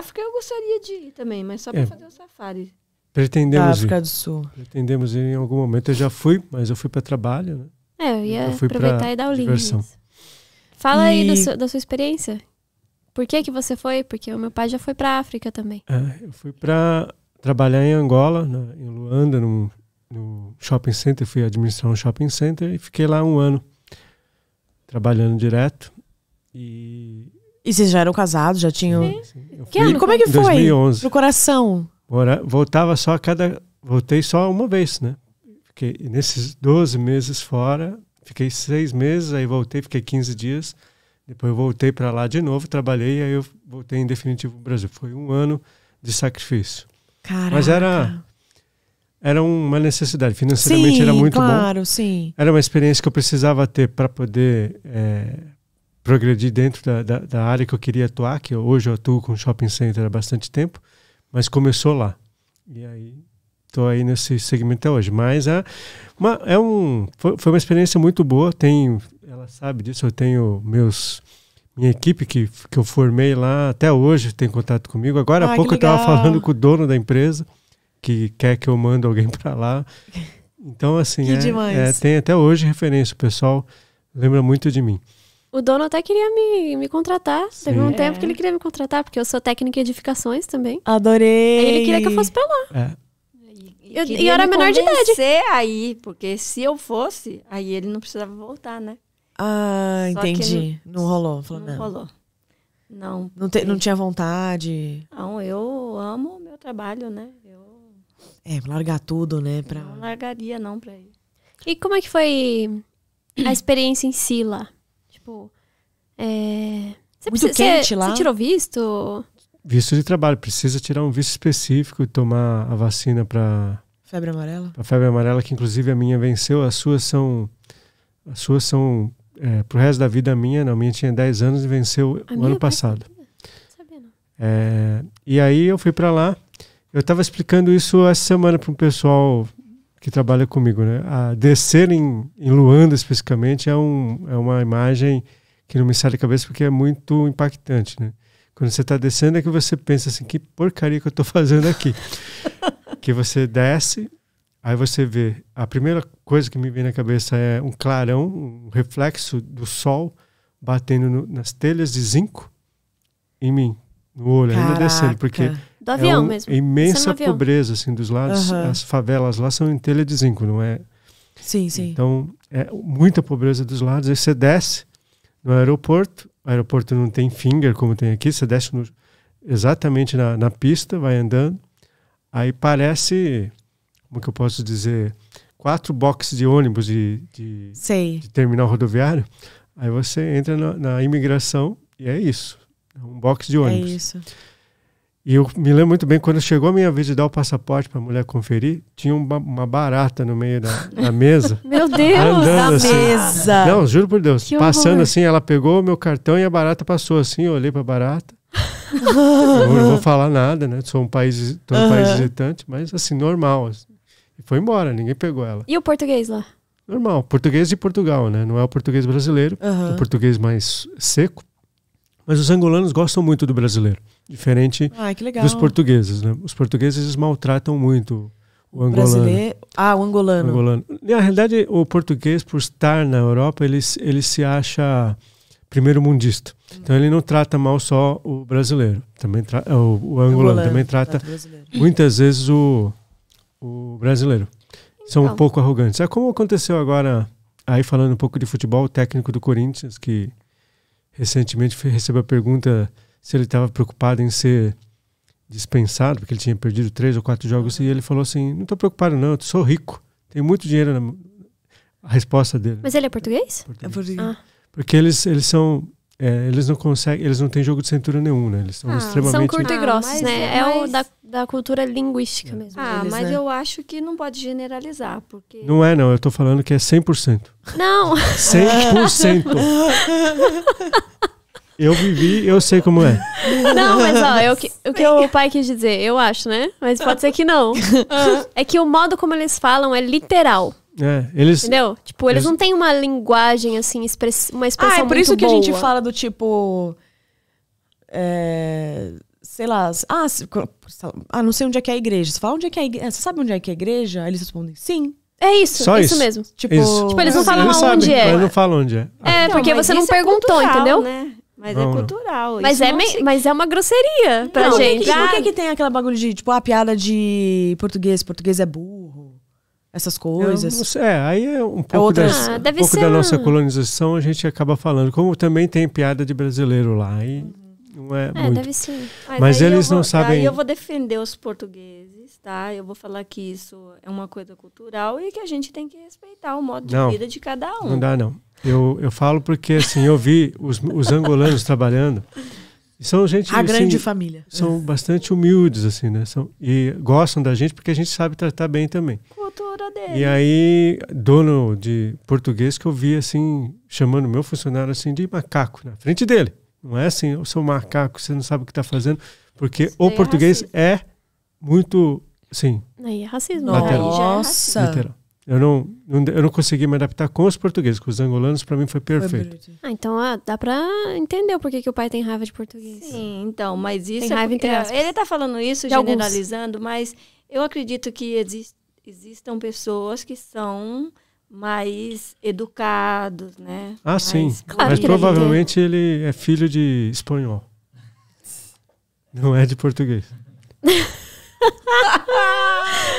África eu gostaria de ir também, mas só para é. fazer o safari. Pretendemos da África ir. do Sul. Pretendemos ir em algum momento. Eu já fui, mas eu fui para trabalho, né? É, eu ia eu aproveitar e dar o link. Fala e... aí seu, da sua experiência. Por que que você foi? Porque o meu pai já foi para África também. É, eu fui para trabalhar em Angola, em Luanda, no, no shopping center. Fui administrar um shopping center e fiquei lá um ano trabalhando direto. E e vocês já eram casados, já tinham. Sim, sim. Como é que foi? 2011. Pro coração. voltava só a cada. Voltei só uma vez, né? Fiquei nesses 12 meses fora, fiquei seis meses, aí voltei, fiquei 15 dias. Depois eu voltei para lá de novo, trabalhei, aí eu voltei em definitivo pro Brasil. Foi um ano de sacrifício. Caraca. Mas era era uma necessidade. Financeiramente sim, era muito claro, bom. Claro, sim. Era uma experiência que eu precisava ter para poder é, progredir dentro da, da, da, área que eu queria atuar, que hoje eu atuo com shopping center há bastante tempo, mas começou lá. E aí estou aí nesse segmento até hoje. Mas é uma, é um, foi, foi uma experiência muito boa. Tem, ela sabe disso, eu tenho meus minha equipe que, que eu formei lá até hoje tem contato comigo. Agora ah, há pouco eu estava falando com o dono da empresa que quer que eu mande alguém para lá. Então, assim, é, é, tem até hoje referência. O pessoal lembra muito de mim. O dono até queria me, me contratar. Sim. Teve um é. tempo que ele é. queria me contratar, porque eu sou técnica em edificações também. Adorei! Aí ele queria que eu fosse pra lá. É. E, eu, e era me menor de idade. aí, porque se eu fosse, aí ele não precisava voltar, né? Ah, Só entendi. Não, não, rolou. Falou, não, não rolou. Não. Não, te, não tinha vontade? Não, eu amo o meu trabalho, né? Eu... É, largar tudo, né? Pra... Não largaria não pra ele. E como é que foi a experiência em si lá? Tipo, é... Você Muito precisa, quente você, lá. Você tirou visto? Visto de trabalho. Precisa tirar um visto específico e tomar a vacina para... Febre amarela? Para febre amarela, que inclusive a minha venceu. As suas são... As suas são... É, pro resto da vida a minha, não, a minha tinha 10 anos e venceu a o ano passado. É, e aí eu fui para lá. Eu estava explicando isso essa semana para um pessoal que trabalha comigo. Né? A descer em, em Luanda, especificamente, é, um, é uma imagem que não me sai da cabeça porque é muito impactante. Né? Quando você está descendo é que você pensa assim, que porcaria que eu estou fazendo aqui. que você desce, aí você vê. A primeira coisa que me vem na cabeça é um clarão, um reflexo do sol batendo no, nas telhas de zinco em mim, no olho, Caraca. ainda descendo. Porque do é avião é um, mesmo. Imensa pobreza, assim, dos lados. Uhum. As favelas lá são em telha de zinco, não é? Sim, sim. Então, é muita pobreza dos lados. Aí você desce no aeroporto. O aeroporto não tem finger, como tem aqui. Você desce no, exatamente na, na pista, vai andando. Aí parece, como que eu posso dizer, quatro boxes de ônibus de, de, de terminal rodoviário. Aí você entra na, na imigração e é isso. É um box de é ônibus. É isso. E eu me lembro muito bem, quando chegou a minha vez de dar o passaporte para a mulher conferir, tinha uma, uma barata no meio da, da mesa. meu Deus, andando da assim. mesa! Não, juro por Deus. Que passando horror. assim, ela pegou o meu cartão e a barata passou assim, eu olhei para a barata. eu não vou falar nada, né? Sou um país, tô um uhum. país visitante, mas assim, normal. Assim. E foi embora, ninguém pegou ela. E o português lá? Normal, português de Portugal, né? Não é o português brasileiro, uhum. o português mais seco, mas os angolanos gostam muito do brasileiro, diferente ah, dos portugueses, né? Os portugueses maltratam muito o angolano. Brasileiro... Ah, o angolano. O angolano. Na realidade, o português, por estar na Europa, ele, ele se acha primeiro mundista. Hum. Então ele não trata mal só o brasileiro, também tra... É o, o angolano, angolano, também trata, trata muitas vezes o, o brasileiro. São um então. pouco arrogantes. É como aconteceu agora, aí falando um pouco de futebol, o técnico do Corinthians, que recentemente recebeu a pergunta se ele estava preocupado em ser dispensado, porque ele tinha perdido três ou quatro jogos, e uhum. ele falou assim: Não estou preocupado, não, eu sou rico, tenho muito dinheiro. Na... A resposta dele. Mas ele é português? É português. É português. Ah. Porque eles, eles são. É, eles não conseguem, eles não têm jogo de cintura nenhum, né? Eles são ah, extremamente. São curto e ah, grossos, ah, né? Mas... É, é o da da cultura linguística é. mesmo. Ah, mas né? eu acho que não pode generalizar, porque... Não é não, eu tô falando que é 100%. Não! 100%! eu vivi, eu sei como é. Não, mas ó, eu, o que o pai quis dizer, eu acho, né? Mas pode ser que não. É que o modo como eles falam é literal. É, eles. Entendeu? Tipo, eles, eles, não têm uma linguagem, assim, express... uma expressão. Ah, é por isso que boa. a gente fala do tipo. É sei lá, ah, se, ah, não sei onde é que é a igreja. Você fala, onde é que é a igreja? Você sabe onde é que é a igreja? Aí eles respondem, sim. É isso, Só isso, isso mesmo. Tipo, isso. tipo eles não falam eles onde sabem, é. Mas não falam onde é. É, não, porque você não é perguntou, cultural, entendeu? Né? Mas não, é cultural. Mas, é me... se... mas é uma grosseria pra não, gente. Por que, ah. que, tem aquela bagulho de, tipo, a ah, piada de português, português é burro? essas coisas. é, aí é um pouco, é das, ah, um pouco da nossa colonização, a gente acaba falando. Como também tem piada de brasileiro lá. E, hum não é, é muito. deve sim. Mas, Mas eles vou, não sabem. Aí eu vou defender os portugueses, tá? Eu vou falar que isso é uma coisa cultural e que a gente tem que respeitar o modo não, de vida de cada um. Não dá, não. Eu, eu falo porque, assim, eu vi os, os angolanos trabalhando. São gente. A assim, grande família. São bastante humildes, assim, né? São, e gostam da gente porque a gente sabe tratar bem também. Cultura deles. E aí, dono de português que eu vi, assim, chamando meu funcionário, assim, de macaco na frente dele. Não é assim, o seu macaco, você não sabe o que está fazendo. Porque Isso o é português é, é, muito. Sim. Aí é racismo. Lateral. É Nossa! Literal. Eu não, não, eu não consegui me adaptar com os portugueses, com os angolanos, para mim foi perfeito. Foi ah, então ah, dá para entender por que, que o pai tem raiva de português. Sim, então, mas isso. Tem é raiva é, entre Ele está falando isso, de generalizando, alguns. mas eu acredito que exist, existam pessoas que são mais educados, né? Ah, mais sim. Claro Mas provavelmente ele, ele é filho de espanhol. Não é de português.